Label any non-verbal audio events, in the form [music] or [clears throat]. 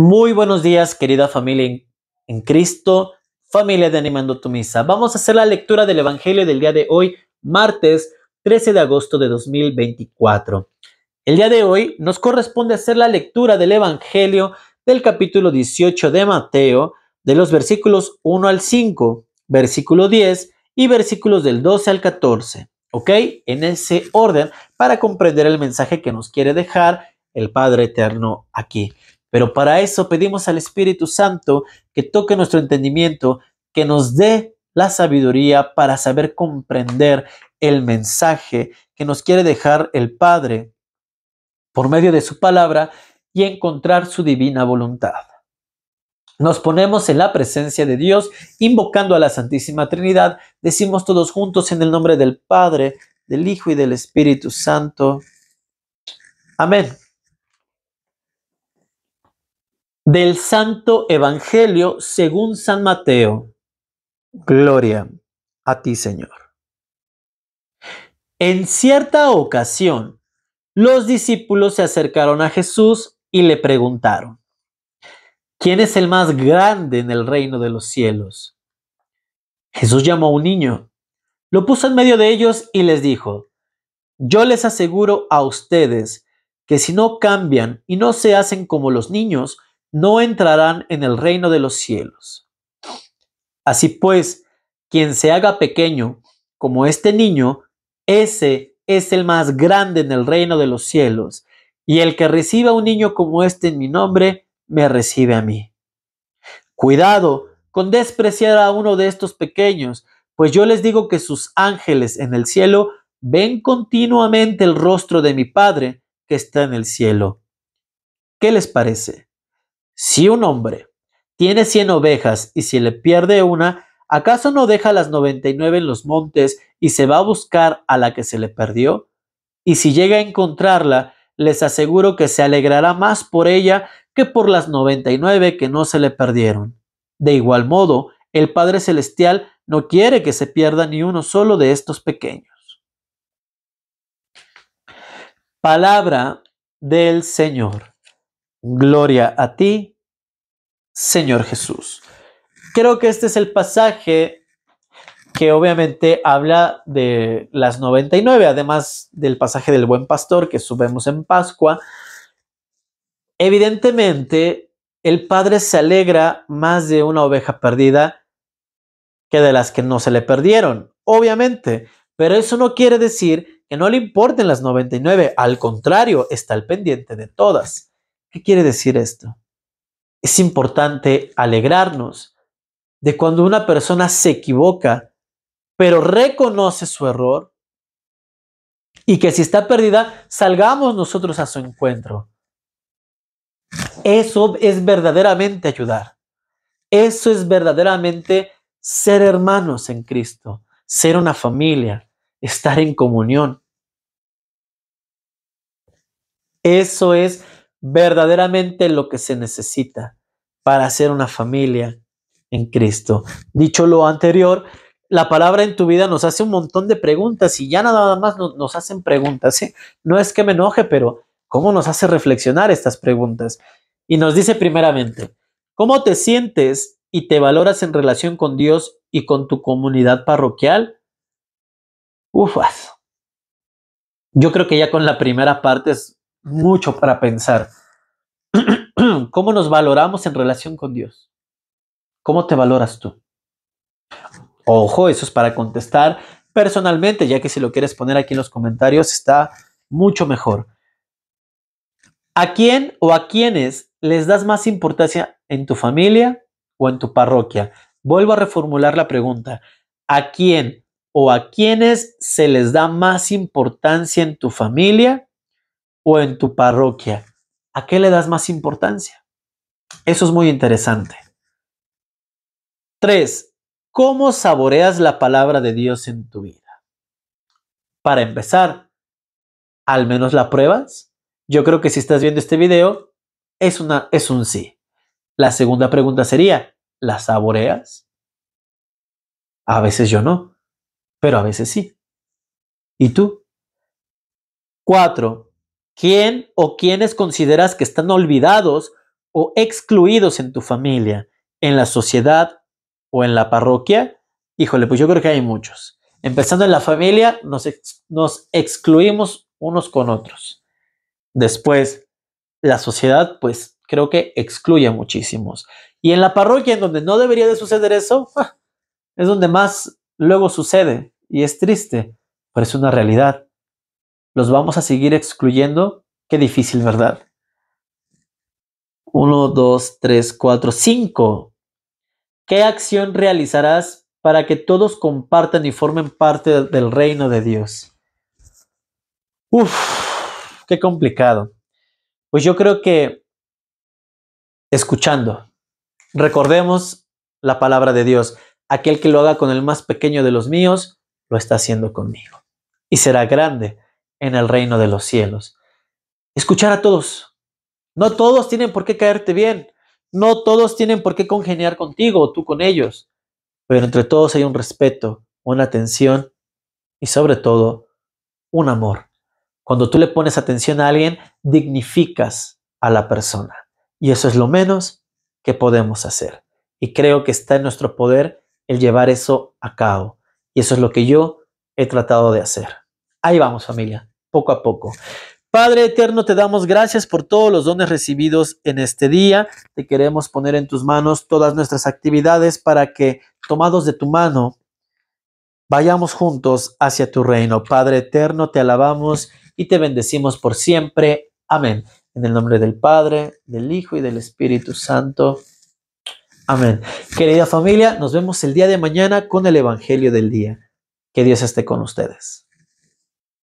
Muy buenos días, querida familia en, Cristo, familia de Animando tu Misa. Vamos a hacer la lectura del Evangelio del día de hoy, martes 13 de agosto de 2024. El día de hoy nos corresponde hacer la lectura del Evangelio del capítulo 18 de Mateo, de los versículos 1 al 5, versículo 10 y versículos del 12 al 14. ¿Ok? En ese orden, para comprender el mensaje que nos quiere dejar el Padre Eterno aquí. Pero para eso pedimos al Espíritu Santo que toque nuestro entendimiento, que nos dé la sabiduría para saber comprender el mensaje que nos quiere dejar el Padre por medio de su palabra y encontrar su divina voluntad. Nos ponemos en la presencia de Dios, invocando a la Santísima Trinidad, decimos todos juntos en el nombre del Padre, del Hijo y del Espíritu Santo. Amén del Santo Evangelio según San Mateo. Gloria a ti, Señor. En cierta ocasión, los discípulos se acercaron a Jesús y le preguntaron, ¿quién es el más grande en el reino de los cielos? Jesús llamó a un niño, lo puso en medio de ellos y les dijo, yo les aseguro a ustedes que si no cambian y no se hacen como los niños, no entrarán en el reino de los cielos. Así pues, quien se haga pequeño como este niño, ese es el más grande en el reino de los cielos. Y el que reciba a un niño como este en mi nombre, me recibe a mí. Cuidado con despreciar a uno de estos pequeños, pues yo les digo que sus ángeles en el cielo ven continuamente el rostro de mi Padre que está en el cielo. ¿Qué les parece? Si un hombre tiene cien ovejas y si le pierde una, ¿acaso no deja las 99 en los montes y se va a buscar a la que se le perdió? Y si llega a encontrarla, les aseguro que se alegrará más por ella que por las 99 que no se le perdieron. De igual modo, el Padre Celestial no quiere que se pierda ni uno solo de estos pequeños. Palabra del Señor. Gloria a ti, Señor Jesús. Creo que este es el pasaje que obviamente habla de las 99, además del pasaje del buen pastor que subimos en Pascua. Evidentemente, el Padre se alegra más de una oveja perdida que de las que no se le perdieron, obviamente, pero eso no quiere decir que no le importen las 99, al contrario, está al pendiente de todas. ¿Qué quiere decir esto? Es importante alegrarnos de cuando una persona se equivoca, pero reconoce su error y que si está perdida, salgamos nosotros a su encuentro. Eso es verdaderamente ayudar. Eso es verdaderamente ser hermanos en Cristo, ser una familia, estar en comunión. Eso es verdaderamente lo que se necesita para hacer una familia en Cristo. Dicho lo anterior, la palabra en tu vida nos hace un montón de preguntas y ya nada más nos, hacen preguntas. ¿eh? No es que me enoje, pero ¿cómo nos hace reflexionar estas preguntas? Y nos dice primeramente, ¿cómo te sientes y te valoras en relación con Dios y con tu comunidad parroquial? Uf, Yo creo que ya con la primera parte es mucho para pensar. [clears throat] ¿Cómo nos valoramos en relación con Dios? ¿Cómo te valoras tú? Ojo, eso es para contestar personalmente, ya que si lo quieres poner aquí en los comentarios está mucho mejor. ¿A quién o a quiénes les das más importancia en tu familia o en tu parroquia? Vuelvo a reformular la pregunta. ¿A quién o a quiénes se les da más importancia en tu familia o en tu parroquia? ¿A qué le das más importancia? Eso es muy interesante. 3. ¿Cómo saboreas la palabra de Dios en tu vida? Para empezar, ¿al menos la pruebas? Yo creo que si estás viendo este video, es, una, es un sí. La segunda pregunta sería, ¿la saboreas? A veces yo no, pero a veces sí. ¿Y tú? 4. ¿Quién o quiénes consideras que están olvidados o excluidos en tu familia, en la sociedad o en la parroquia? Híjole, pues yo creo que hay muchos. Empezando en la familia, nos, excluimos unos con otros. Después, la sociedad, pues creo que excluye a muchísimos. Y en la parroquia, en donde no debería de suceder eso, es donde más luego sucede y es triste, pero es una realidad los vamos a seguir excluyendo. Qué difícil, ¿verdad? 1, dos, 3, cuatro, cinco. ¿Qué acción realizarás para que todos compartan y formen parte del reino de Dios? Uf, qué complicado. Pues yo creo que escuchando, recordemos la palabra de Dios. Aquel que lo haga con el más pequeño de los míos, lo está haciendo conmigo. Y será grande en el reino de los cielos. Escuchar a todos. No todos tienen por qué caerte bien. No todos tienen por qué congeniar contigo o tú con ellos. Pero entre todos hay un respeto, una atención y sobre todo un amor. Cuando tú le pones atención a alguien, dignificas a la persona. Y eso es lo menos que podemos hacer. Y creo que está en nuestro poder el llevar eso a cabo. Y eso es lo que yo he tratado de hacer. Ahí vamos familia poco a poco. Padre eterno, te damos gracias por todos los dones recibidos en este día. Te queremos poner en tus manos todas nuestras actividades para que, tomados de tu mano, vayamos juntos hacia tu reino. Padre eterno, te alabamos y te bendecimos por siempre. Amén. En el nombre del Padre, del Hijo y del Espíritu Santo. Amén. Querida familia, nos vemos el día de mañana con el Evangelio del Día. Que Dios esté con ustedes.